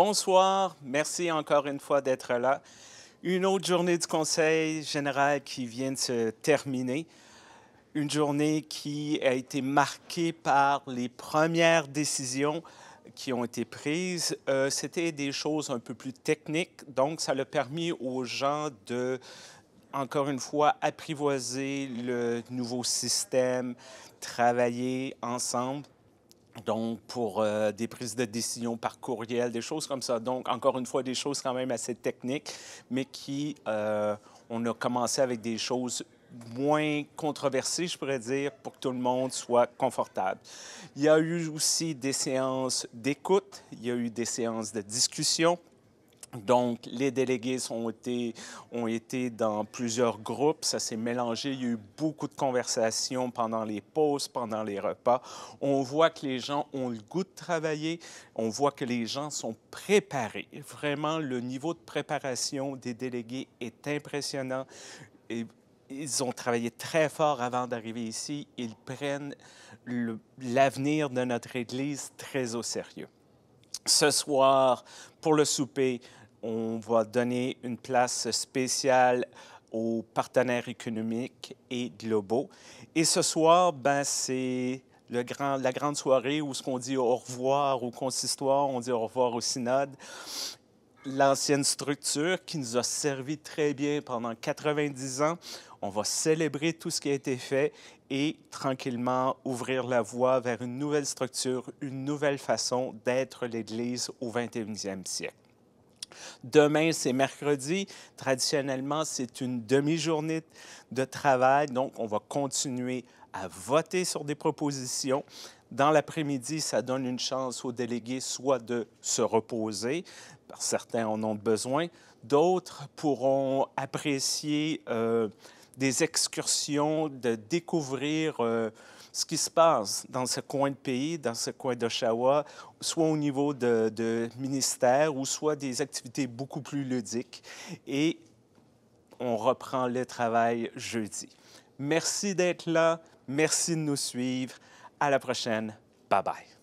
Bonsoir, merci encore une fois d'être là. Une autre journée du Conseil général qui vient de se terminer. Une journée qui a été marquée par les premières décisions qui ont été prises. Euh, c'était des choses un peu plus techniques, donc ça a permis aux gens de, encore une fois, apprivoiser le nouveau système, travailler ensemble donc, pour euh, des prises de décision par courriel, des choses comme ça. Donc, encore une fois, des choses quand même assez techniques, mais qui, euh, on a commencé avec des choses moins controversées, je pourrais dire, pour que tout le monde soit confortable. Il y a eu aussi des séances d'écoute, il y a eu des séances de discussion, donc, les délégués ont été, ont été dans plusieurs groupes, ça s'est mélangé, il y a eu beaucoup de conversations pendant les pauses, pendant les repas. On voit que les gens ont le goût de travailler, on voit que les gens sont préparés. Vraiment, le niveau de préparation des délégués est impressionnant. Et ils ont travaillé très fort avant d'arriver ici. Ils prennent l'avenir de notre Église très au sérieux. Ce soir, pour le souper, on va donner une place spéciale aux partenaires économiques et globaux. Et ce soir, ben, c'est la grande soirée où ce qu'on dit au revoir au consistoire, on dit au revoir au synode. L'ancienne structure qui nous a servi très bien pendant 90 ans. On va célébrer tout ce qui a été fait et tranquillement ouvrir la voie vers une nouvelle structure, une nouvelle façon d'être l'Église au 21e siècle. Demain, c'est mercredi. Traditionnellement, c'est une demi-journée de travail, donc on va continuer à voter sur des propositions. Dans l'après-midi, ça donne une chance aux délégués soit de se reposer, certains en ont besoin, d'autres pourront apprécier euh, des excursions, de découvrir... Euh, ce qui se passe dans ce coin de pays, dans ce coin d'Oshawa, soit au niveau de, de ministères ou soit des activités beaucoup plus ludiques. Et on reprend le travail jeudi. Merci d'être là. Merci de nous suivre. À la prochaine. Bye bye.